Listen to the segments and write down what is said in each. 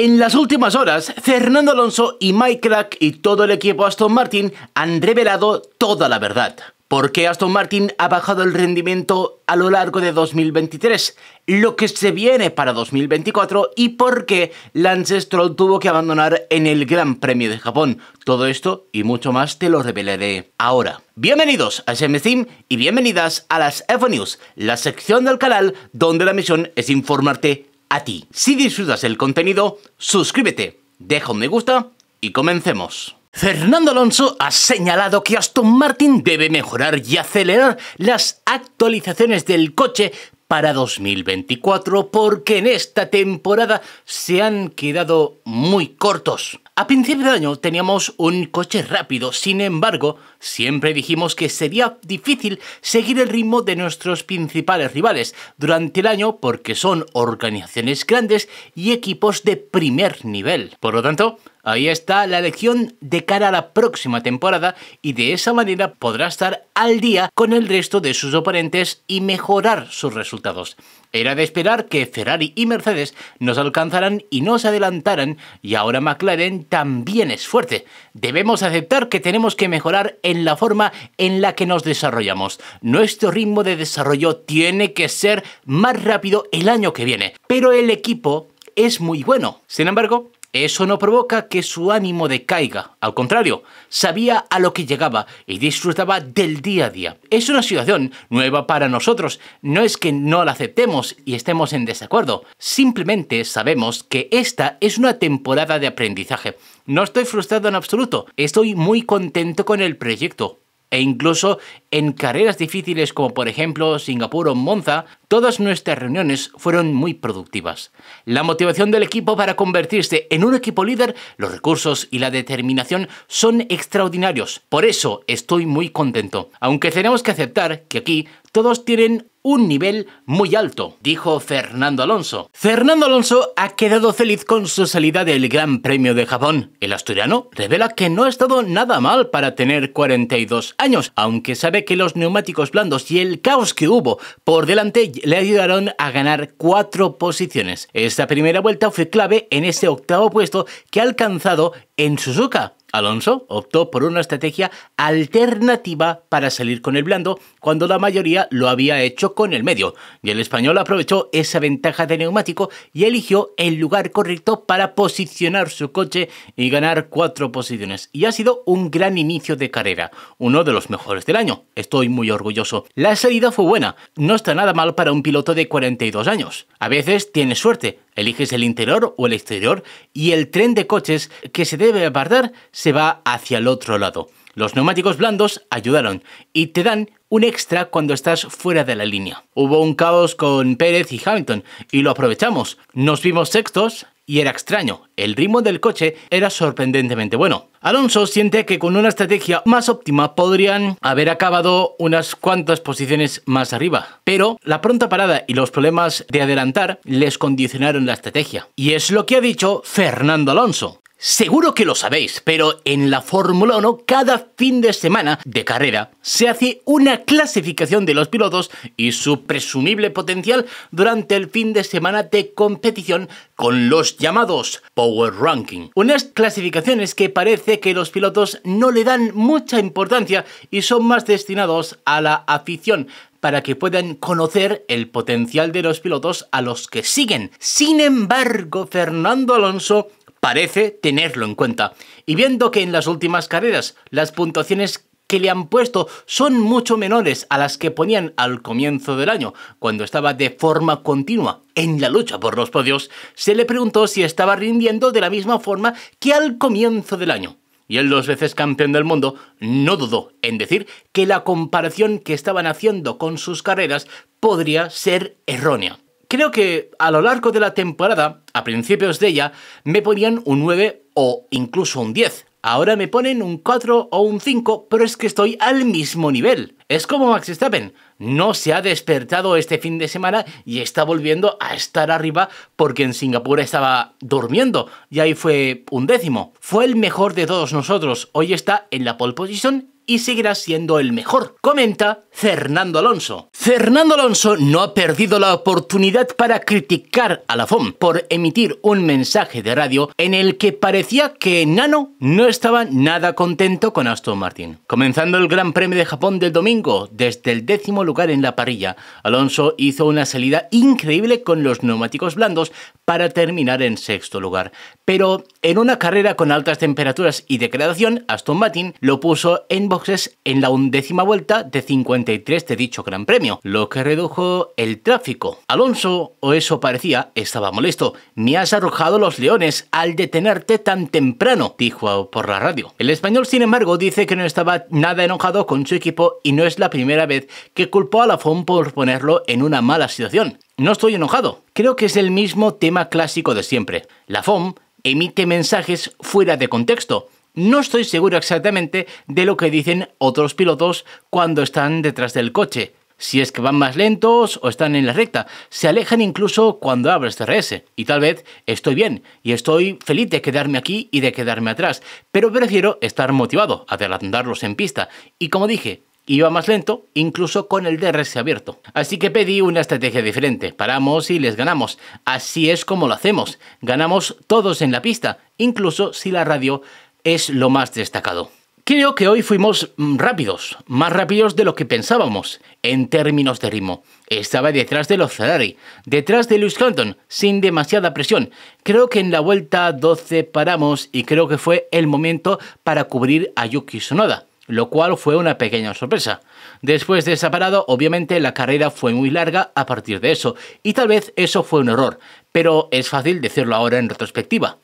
En las últimas horas, Fernando Alonso y Mike Crack y todo el equipo Aston Martin han revelado toda la verdad. ¿Por qué Aston Martin ha bajado el rendimiento a lo largo de 2023? Lo que se viene para 2024 y por qué Lance Stroll tuvo que abandonar en el Gran Premio de Japón. Todo esto y mucho más te lo revelaré ahora. Bienvenidos a Team y bienvenidas a las f News, la sección del canal donde la misión es informarte a ti. Si disfrutas el contenido, suscríbete, deja un me gusta y comencemos. Fernando Alonso ha señalado que Aston Martin debe mejorar y acelerar las actualizaciones del coche para 2024 porque en esta temporada se han quedado muy cortos. A principio de año teníamos un coche rápido, sin embargo, siempre dijimos que sería difícil seguir el ritmo de nuestros principales rivales durante el año porque son organizaciones grandes y equipos de primer nivel. Por lo tanto, Ahí está la elección de cara a la próxima temporada y de esa manera podrá estar al día con el resto de sus oponentes y mejorar sus resultados. Era de esperar que Ferrari y Mercedes nos alcanzaran y nos adelantaran y ahora McLaren también es fuerte. Debemos aceptar que tenemos que mejorar en la forma en la que nos desarrollamos. Nuestro ritmo de desarrollo tiene que ser más rápido el año que viene, pero el equipo es muy bueno. Sin embargo, eso no provoca que su ánimo decaiga, al contrario, sabía a lo que llegaba y disfrutaba del día a día. Es una situación nueva para nosotros, no es que no la aceptemos y estemos en desacuerdo, simplemente sabemos que esta es una temporada de aprendizaje. No estoy frustrado en absoluto, estoy muy contento con el proyecto, e incluso en carreras difíciles como por ejemplo Singapur o Monza, todas nuestras reuniones fueron muy productivas. La motivación del equipo para convertirse en un equipo líder, los recursos y la determinación son extraordinarios. Por eso estoy muy contento. Aunque tenemos que aceptar que aquí todos tienen un nivel muy alto, dijo Fernando Alonso. Fernando Alonso ha quedado feliz con su salida del Gran Premio de Japón. El asturiano revela que no ha estado nada mal para tener 42 años, aunque sabe que los neumáticos blandos y el caos que hubo por delante le ayudaron a ganar cuatro posiciones. Esta primera vuelta fue clave en ese octavo puesto que ha alcanzado en Suzuka, Alonso optó por una estrategia alternativa para salir con el blando cuando la mayoría lo había hecho con el medio, y el español aprovechó esa ventaja de neumático y eligió el lugar correcto para posicionar su coche y ganar cuatro posiciones. Y ha sido un gran inicio de carrera, uno de los mejores del año, estoy muy orgulloso. La salida fue buena, no está nada mal para un piloto de 42 años. A veces tienes suerte, eliges el interior o el exterior y el tren de coches que se debe apartar se va hacia el otro lado. Los neumáticos blandos ayudaron y te dan un extra cuando estás fuera de la línea. Hubo un caos con Pérez y Hamilton y lo aprovechamos. Nos vimos sextos y era extraño, el ritmo del coche era sorprendentemente bueno. Alonso siente que con una estrategia más óptima podrían haber acabado unas cuantas posiciones más arriba, pero la pronta parada y los problemas de adelantar les condicionaron la estrategia. Y es lo que ha dicho Fernando Alonso. Seguro que lo sabéis, pero en la Fórmula 1 cada fin de semana de carrera se hace una clasificación de los pilotos y su presumible potencial durante el fin de semana de competición con los llamados Power Ranking. Unas clasificaciones que parece que los pilotos no le dan mucha importancia y son más destinados a la afición para que puedan conocer el potencial de los pilotos a los que siguen. Sin embargo, Fernando Alonso parece tenerlo en cuenta. Y viendo que en las últimas carreras las puntuaciones que le han puesto son mucho menores a las que ponían al comienzo del año, cuando estaba de forma continua en la lucha por los podios, se le preguntó si estaba rindiendo de la misma forma que al comienzo del año. Y el dos veces campeón del mundo no dudó en decir que la comparación que estaban haciendo con sus carreras podría ser errónea. Creo que a lo largo de la temporada, a principios de ella, me ponían un 9 o incluso un 10. Ahora me ponen un 4 o un 5, pero es que estoy al mismo nivel. Es como Max Verstappen, no se ha despertado este fin de semana y está volviendo a estar arriba porque en Singapur estaba durmiendo y ahí fue un décimo. Fue el mejor de todos nosotros, hoy está en la pole position y seguirá siendo el mejor. Comenta Fernando Alonso. Fernando Alonso no ha perdido la oportunidad para criticar a la FOM por emitir un mensaje de radio en el que parecía que Nano no estaba nada contento con Aston Martin. Comenzando el Gran Premio de Japón del domingo, desde el décimo lugar en la parrilla, Alonso hizo una salida increíble con los neumáticos blandos para terminar en sexto lugar. Pero en una carrera con altas temperaturas y degradación, Aston Martin lo puso en boxes en la undécima vuelta de 50 de dicho Gran Premio, lo que redujo el tráfico. Alonso, o eso parecía, estaba molesto. Me has arrojado los leones al detenerte tan temprano, dijo por la radio. El español, sin embargo, dice que no estaba nada enojado con su equipo y no es la primera vez que culpó a la FOM por ponerlo en una mala situación. No estoy enojado. Creo que es el mismo tema clásico de siempre. La FOM emite mensajes fuera de contexto no estoy seguro exactamente de lo que dicen otros pilotos cuando están detrás del coche, si es que van más lentos o están en la recta. Se alejan incluso cuando abres DRS. Y tal vez estoy bien y estoy feliz de quedarme aquí y de quedarme atrás, pero prefiero estar motivado, adelantarlos en pista. Y como dije, iba más lento, incluso con el DRS abierto. Así que pedí una estrategia diferente, paramos y les ganamos. Así es como lo hacemos, ganamos todos en la pista, incluso si la radio es lo más destacado. Creo que hoy fuimos mm, rápidos, más rápidos de lo que pensábamos en términos de ritmo. Estaba detrás de los Ferrari, detrás de Lewis Hamilton, sin demasiada presión. Creo que en la vuelta 12 paramos y creo que fue el momento para cubrir a Yuki Sonoda lo cual fue una pequeña sorpresa. Después de esa parada, obviamente la carrera fue muy larga a partir de eso, y tal vez eso fue un error, pero es fácil decirlo ahora en retrospectiva.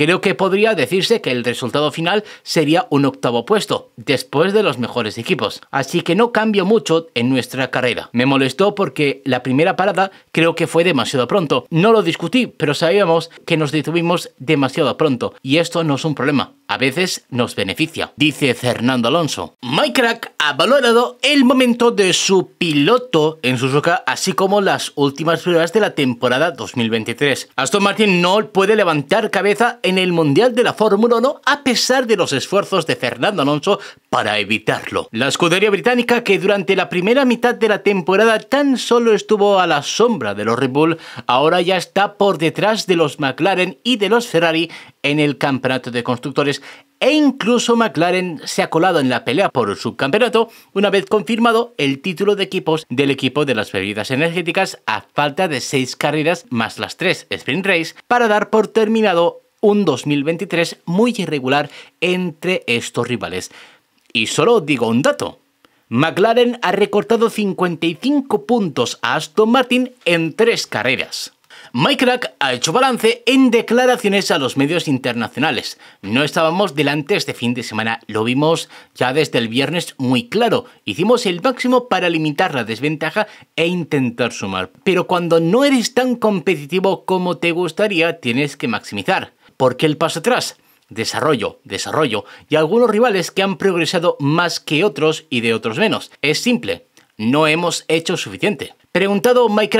Creo que podría decirse que el resultado final sería un octavo puesto, después de los mejores equipos. Así que no cambio mucho en nuestra carrera. Me molestó porque la primera parada creo que fue demasiado pronto. No lo discutí, pero sabíamos que nos detuvimos demasiado pronto, y esto no es un problema. A veces nos beneficia, dice Fernando Alonso. Mike Crack ha valorado el momento de su piloto en Suzuka, así como las últimas pruebas de la temporada 2023. Aston Martin no puede levantar cabeza en el Mundial de la Fórmula 1 a pesar de los esfuerzos de Fernando Alonso para evitarlo. La escudería británica que durante la primera mitad de la temporada tan solo estuvo a la sombra de los Red Bull, ahora ya está por detrás de los McLaren y de los Ferrari en el campeonato de constructores e incluso McLaren se ha colado en la pelea por el subcampeonato una vez confirmado el título de equipos del equipo de las bebidas energéticas a falta de seis carreras más las tres sprint race para dar por terminado un 2023 muy irregular entre estos rivales. Y solo digo un dato. McLaren ha recortado 55 puntos a Aston Martin en tres carreras. Mike Crack ha hecho balance en declaraciones a los medios internacionales. No estábamos delante este fin de semana, lo vimos ya desde el viernes muy claro. Hicimos el máximo para limitar la desventaja e intentar sumar. Pero cuando no eres tan competitivo como te gustaría, tienes que maximizar. ¿Por qué el paso atrás? desarrollo, desarrollo, y algunos rivales que han progresado más que otros y de otros menos. Es simple, no hemos hecho suficiente. Preguntado Mike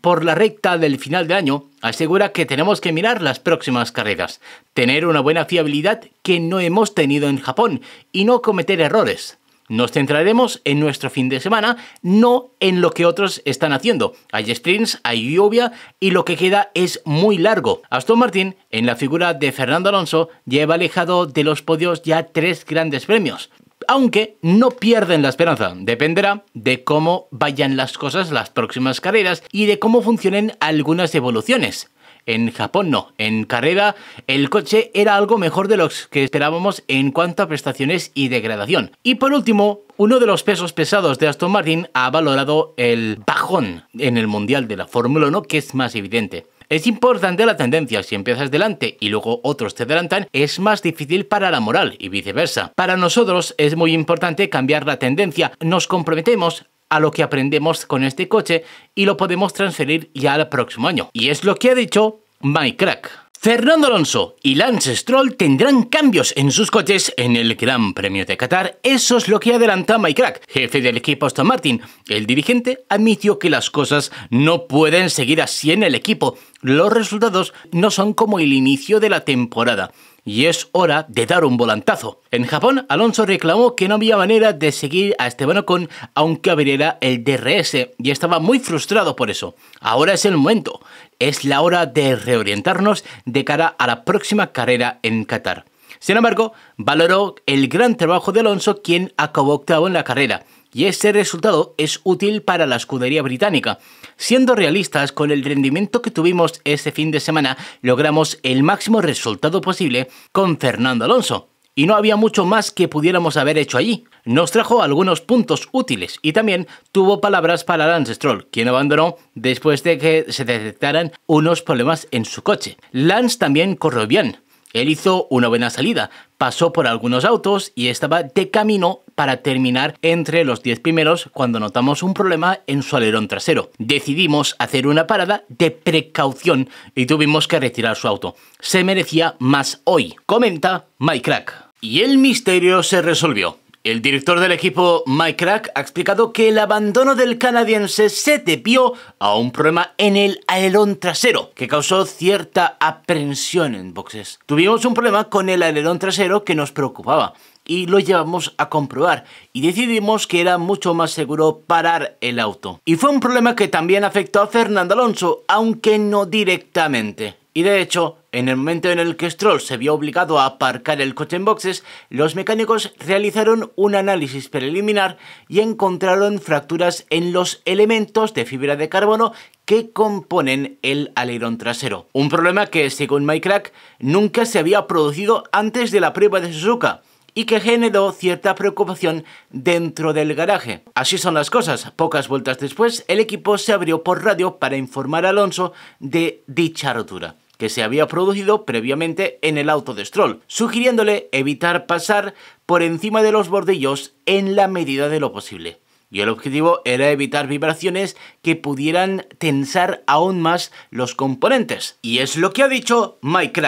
por la recta del final de año, asegura que tenemos que mirar las próximas carreras, tener una buena fiabilidad que no hemos tenido en Japón y no cometer errores. Nos centraremos en nuestro fin de semana, no en lo que otros están haciendo. Hay streams, hay lluvia y lo que queda es muy largo. Aston Martin, en la figura de Fernando Alonso, lleva alejado de los podios ya tres grandes premios aunque no pierden la esperanza. Dependerá de cómo vayan las cosas las próximas carreras y de cómo funcionen algunas evoluciones. En Japón no. En carrera el coche era algo mejor de los que esperábamos en cuanto a prestaciones y degradación. Y por último, uno de los pesos pesados de Aston Martin ha valorado el bajón en el Mundial de la Fórmula 1, que es más evidente. Es importante la tendencia, si empiezas delante y luego otros te adelantan, es más difícil para la moral y viceversa. Para nosotros es muy importante cambiar la tendencia, nos comprometemos a lo que aprendemos con este coche y lo podemos transferir ya al próximo año. Y es lo que ha dicho Mike Crack. Fernando Alonso y Lance Stroll tendrán cambios en sus coches en el Gran Premio de Qatar. Eso es lo que adelanta Mike Crack, jefe del equipo Aston Martin. El dirigente admitió que las cosas no pueden seguir así en el equipo. Los resultados no son como el inicio de la temporada y es hora de dar un volantazo. En Japón, Alonso reclamó que no había manera de seguir a Esteban Ocon aunque abriera el DRS y estaba muy frustrado por eso. Ahora es el momento, es la hora de reorientarnos de cara a la próxima carrera en Qatar. Sin embargo, valoró el gran trabajo de Alonso, quien acabó octavo en la carrera, y este resultado es útil para la escudería británica. Siendo realistas, con el rendimiento que tuvimos este fin de semana, logramos el máximo resultado posible con Fernando Alonso. Y no había mucho más que pudiéramos haber hecho allí. Nos trajo algunos puntos útiles y también tuvo palabras para Lance Stroll, quien abandonó después de que se detectaran unos problemas en su coche. Lance también corrió bien, él hizo una buena salida, pasó por algunos autos y estaba de camino para terminar entre los 10 primeros cuando notamos un problema en su alerón trasero. Decidimos hacer una parada de precaución y tuvimos que retirar su auto. Se merecía más hoy, comenta Crack. Y el misterio se resolvió. El director del equipo Mike Crack ha explicado que el abandono del canadiense se debió a un problema en el alerón trasero que causó cierta aprensión en boxes. Tuvimos un problema con el alerón trasero que nos preocupaba y lo llevamos a comprobar y decidimos que era mucho más seguro parar el auto. Y fue un problema que también afectó a Fernando Alonso, aunque no directamente. Y de hecho, en el momento en el que Stroll se vio obligado a aparcar el coche en boxes, los mecánicos realizaron un análisis preliminar y encontraron fracturas en los elementos de fibra de carbono que componen el alerón trasero. Un problema que, según Mike Crack, nunca se había producido antes de la prueba de Suzuka y que generó cierta preocupación dentro del garaje. Así son las cosas. Pocas vueltas después, el equipo se abrió por radio para informar a Alonso de dicha rotura que se había producido previamente en el auto de Stroll, sugiriéndole evitar pasar por encima de los bordillos en la medida de lo posible. Y el objetivo era evitar vibraciones que pudieran tensar aún más los componentes. Y es lo que ha dicho Mike